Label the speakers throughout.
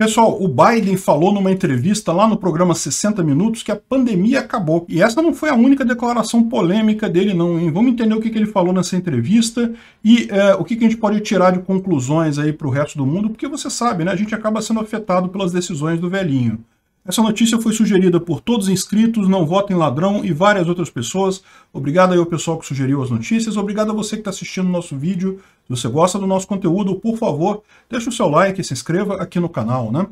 Speaker 1: Pessoal, o Biden falou numa entrevista lá no programa 60 Minutos que a pandemia acabou. E essa não foi a única declaração polêmica dele, não, hein? Vamos entender o que, que ele falou nessa entrevista e é, o que, que a gente pode tirar de conclusões aí para o resto do mundo, porque você sabe, né? A gente acaba sendo afetado pelas decisões do velhinho. Essa notícia foi sugerida por todos os inscritos, não votem ladrão e várias outras pessoas. Obrigado aí ao pessoal que sugeriu as notícias, obrigado a você que está assistindo o nosso vídeo. Se você gosta do nosso conteúdo, por favor, deixe o seu like e se inscreva aqui no canal, né?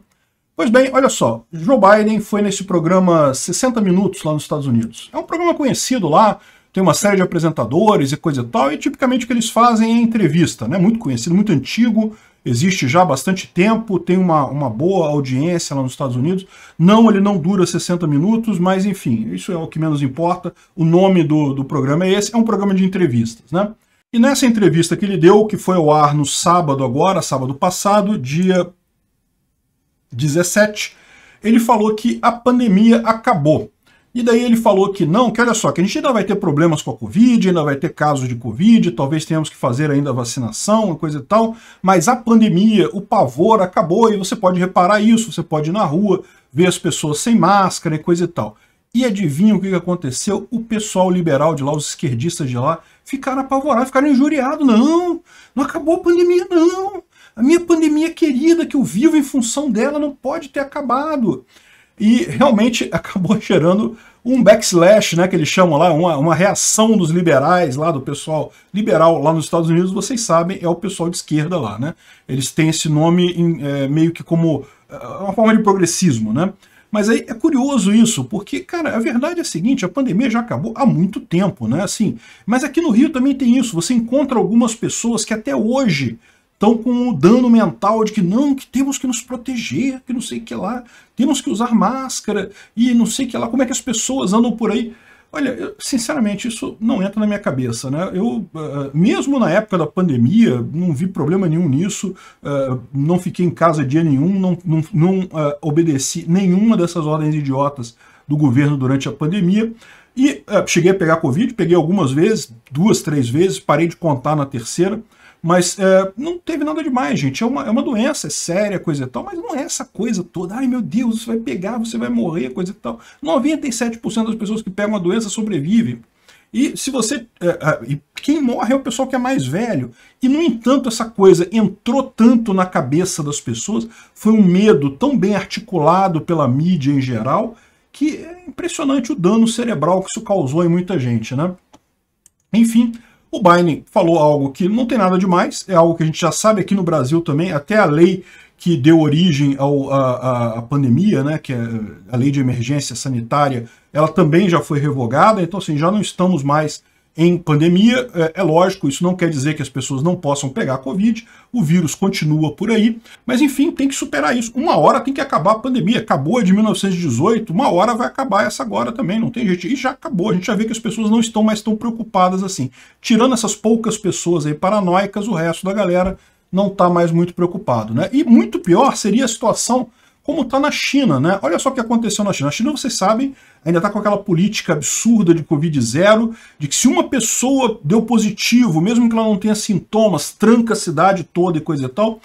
Speaker 1: Pois bem, olha só, Joe Biden foi nesse programa 60 Minutos lá nos Estados Unidos. É um programa conhecido lá, tem uma série de apresentadores e coisa e tal, e tipicamente o que eles fazem é entrevista, né? Muito conhecido, muito antigo, existe já há bastante tempo, tem uma, uma boa audiência lá nos Estados Unidos. Não, ele não dura 60 minutos, mas enfim, isso é o que menos importa. O nome do, do programa é esse, é um programa de entrevistas, né? E nessa entrevista que ele deu, que foi ao ar no sábado agora, sábado passado, dia 17, ele falou que a pandemia acabou. E daí ele falou que não, que olha só, que a gente ainda vai ter problemas com a Covid, ainda vai ter casos de Covid, talvez tenhamos que fazer ainda a vacinação, coisa e tal, mas a pandemia, o pavor acabou e você pode reparar isso, você pode ir na rua, ver as pessoas sem máscara e coisa e tal. E adivinha o que aconteceu? O pessoal liberal de lá, os esquerdistas de lá, ficaram apavorados, ficaram injuriados. Não, não acabou a pandemia, não. A minha pandemia querida, que eu vivo em função dela, não pode ter acabado e realmente acabou gerando um backslash, né, que eles chamam lá, uma, uma reação dos liberais lá, do pessoal liberal lá nos Estados Unidos, vocês sabem, é o pessoal de esquerda lá, né? Eles têm esse nome em, é, meio que como é, uma forma de progressismo, né? Mas aí é curioso isso, porque, cara, a verdade é a seguinte, a pandemia já acabou há muito tempo, né? Assim, mas aqui no Rio também tem isso, você encontra algumas pessoas que até hoje estão com o dano mental de que não, que temos que nos proteger, que não sei o que lá, temos que usar máscara e não sei o que lá, como é que as pessoas andam por aí. Olha, eu, sinceramente, isso não entra na minha cabeça. Né? Eu, uh, mesmo na época da pandemia, não vi problema nenhum nisso, uh, não fiquei em casa dia nenhum, não, não, não uh, obedeci nenhuma dessas ordens idiotas do governo durante a pandemia. E cheguei a pegar Covid, peguei algumas vezes, duas, três vezes, parei de contar na terceira. Mas é, não teve nada demais, gente. É uma, é uma doença, é séria, coisa e tal, mas não é essa coisa toda. Ai, meu Deus, isso vai pegar, você vai morrer, coisa e tal. 97% das pessoas que pegam a doença sobrevivem. E se você. É, é quem morre é o pessoal que é mais velho. E, no entanto, essa coisa entrou tanto na cabeça das pessoas, foi um medo tão bem articulado pela mídia em geral, que é impressionante o dano cerebral que isso causou em muita gente, né? Enfim, o Biden falou algo que não tem nada demais, é algo que a gente já sabe aqui no Brasil também, até a lei que deu origem à pandemia, né, que é a lei de emergência sanitária, ela também já foi revogada, então assim, já não estamos mais em pandemia. É, é, lógico, isso não quer dizer que as pessoas não possam pegar Covid, o vírus continua por aí, mas enfim, tem que superar isso. Uma hora tem que acabar a pandemia. Acabou a de 1918, uma hora vai acabar essa agora também, não tem jeito. E já acabou, a gente já vê que as pessoas não estão mais tão preocupadas assim. Tirando essas poucas pessoas aí paranoicas, o resto da galera não está mais muito preocupado. Né? E muito pior seria a situação como está na China, né? Olha só o que aconteceu na China. A China, vocês sabem, ainda está com aquela política absurda de Covid zero, de que se uma pessoa deu positivo, mesmo que ela não tenha sintomas, tranca a cidade toda e coisa e tal.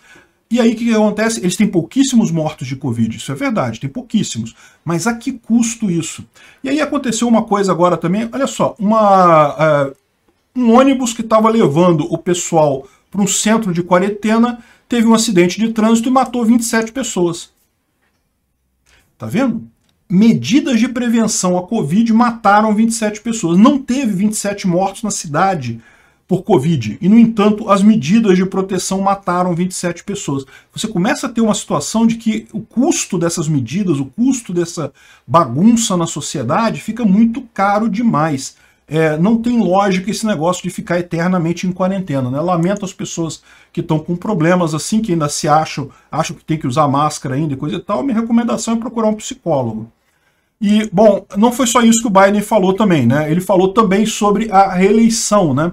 Speaker 1: E aí o que, que acontece? Eles têm pouquíssimos mortos de Covid, isso é verdade, tem pouquíssimos. Mas a que custo isso? E aí aconteceu uma coisa agora também, olha só, uma, uh, um ônibus que estava levando o pessoal para um centro de quarentena teve um acidente de trânsito e matou 27 pessoas. Tá vendo? Medidas de prevenção à Covid mataram 27 pessoas. Não teve 27 mortos na cidade por Covid. E, no entanto, as medidas de proteção mataram 27 pessoas. Você começa a ter uma situação de que o custo dessas medidas, o custo dessa bagunça na sociedade fica muito caro demais. É, não tem lógica esse negócio de ficar eternamente em quarentena. Né? Lamento as pessoas que estão com problemas assim, que ainda se acham, acham que tem que usar máscara ainda e coisa e tal. Minha recomendação é procurar um psicólogo. E, bom, não foi só isso que o Biden falou também, né? Ele falou também sobre a reeleição, né?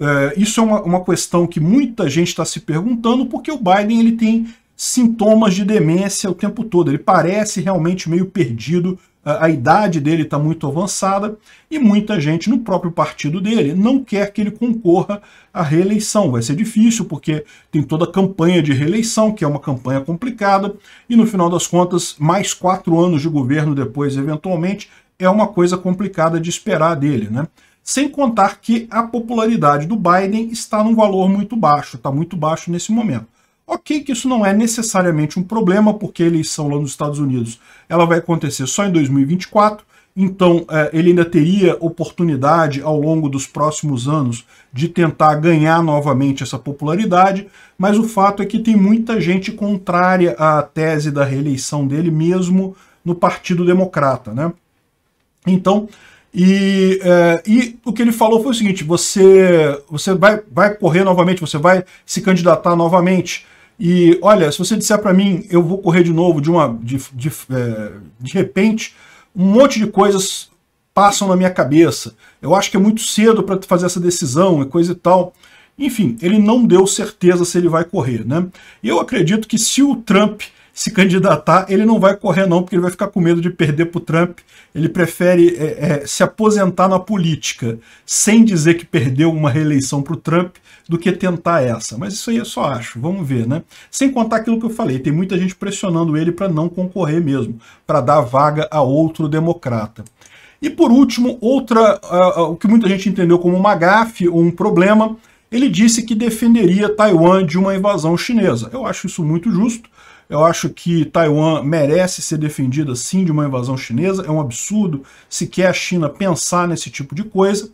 Speaker 1: É, isso é uma, uma questão que muita gente está se perguntando, porque o Biden ele tem sintomas de demência o tempo todo. Ele parece realmente meio perdido a idade dele está muito avançada e muita gente no próprio partido dele não quer que ele concorra à reeleição. Vai ser difícil porque tem toda a campanha de reeleição, que é uma campanha complicada, e no final das contas, mais quatro anos de governo depois, eventualmente, é uma coisa complicada de esperar dele, né? Sem contar que a popularidade do Biden está num valor muito baixo, está muito baixo nesse momento. Ok, que isso não é necessariamente um problema, porque a eleição lá nos Estados Unidos ela vai acontecer só em 2024, então é, ele ainda teria oportunidade ao longo dos próximos anos de tentar ganhar novamente essa popularidade, mas o fato é que tem muita gente contrária à tese da reeleição dele mesmo no Partido Democrata, né? Então, e, é, e o que ele falou foi o seguinte, você, você vai, vai correr novamente, você vai se candidatar novamente, e olha, se você disser para mim, eu vou correr de novo de uma de, de, é, de repente, um monte de coisas passam na minha cabeça. Eu acho que é muito cedo para fazer essa decisão e coisa e tal. Enfim, ele não deu certeza se ele vai correr, né? Eu acredito que se o Trump se candidatar, ele não vai correr não, porque ele vai ficar com medo de perder para o Trump. Ele prefere é, é, se aposentar na política, sem dizer que perdeu uma reeleição para o Trump, do que tentar essa. Mas isso aí eu só acho, vamos ver, né? Sem contar aquilo que eu falei, tem muita gente pressionando ele para não concorrer mesmo, para dar vaga a outro democrata. E por último, outra, uh, o que muita gente entendeu como uma gafe ou um problema, ele disse que defenderia Taiwan de uma invasão chinesa. Eu acho isso muito justo, eu acho que Taiwan merece ser defendida sim de uma invasão chinesa. É um absurdo sequer a China pensar nesse tipo de coisa.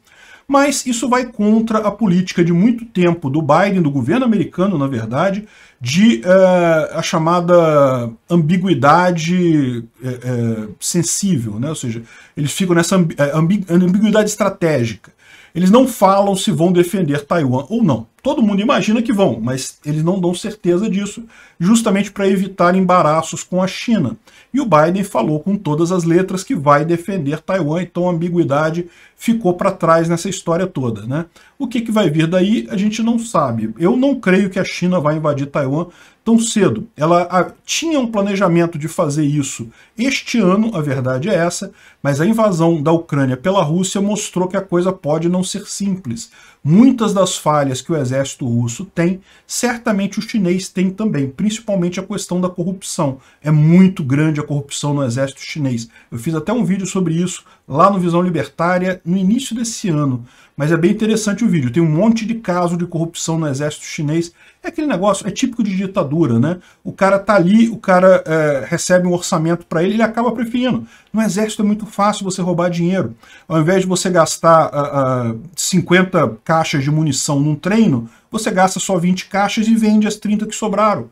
Speaker 1: Mas isso vai contra a política de muito tempo do Biden, do governo americano, na verdade, de uh, a chamada ambiguidade uh, sensível, né? ou seja, eles ficam nessa ambi ambiguidade estratégica. Eles não falam se vão defender Taiwan ou não. Todo mundo imagina que vão, mas eles não dão certeza disso, justamente para evitar embaraços com a China. E o Biden falou com todas as letras que vai defender Taiwan, então a ambiguidade ficou para trás nessa história toda. Né? O que, que vai vir daí, a gente não sabe. Eu não creio que a China vai invadir Taiwan tão cedo. Ela a, tinha um planejamento de fazer isso este ano, a verdade é essa, mas a invasão da Ucrânia pela Rússia mostrou que a coisa pode não ser simples Muitas das falhas que o exército russo tem, certamente o chinês tem também, principalmente a questão da corrupção. É muito grande a corrupção no exército chinês. Eu fiz até um vídeo sobre isso lá no Visão Libertária no início desse ano, mas é bem interessante o vídeo. Tem um monte de caso de corrupção no exército chinês é aquele negócio, é típico de ditadura, né? O cara tá ali, o cara é, recebe um orçamento para ele, ele acaba preferindo. No exército é muito fácil você roubar dinheiro. Ao invés de você gastar uh, uh, 50 caixas de munição num treino, você gasta só 20 caixas e vende as 30 que sobraram.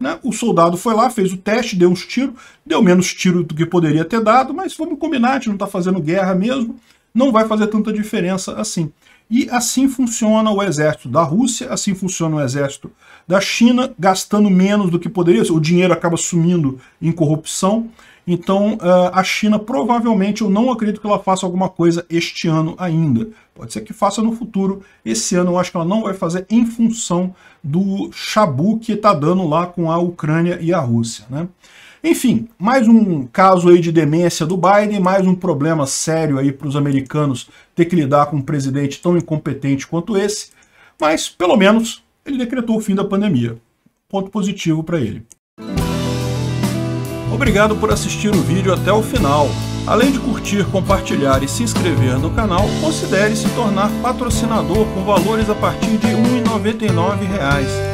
Speaker 1: Né? O soldado foi lá, fez o teste, deu uns tiros, deu menos tiro do que poderia ter dado, mas vamos combinar, a gente não tá fazendo guerra mesmo, não vai fazer tanta diferença assim. E assim funciona o exército da Rússia, assim funciona o exército da China, gastando menos do que poderia, o dinheiro acaba sumindo em corrupção. Então eh, a China provavelmente, eu não acredito que ela faça alguma coisa este ano ainda. Pode ser que faça no futuro. Esse ano eu acho que ela não vai fazer em função do chabu que está dando lá com a Ucrânia e a Rússia. Né? Enfim, mais um caso aí de demência do Biden, mais um problema sério aí para os americanos ter que lidar com um presidente tão incompetente quanto esse, mas pelo menos ele decretou o fim da pandemia. Ponto positivo para ele. Obrigado por assistir o vídeo até o final. Além de curtir, compartilhar e se inscrever no canal, considere se tornar patrocinador com valores a partir de R$ 1,99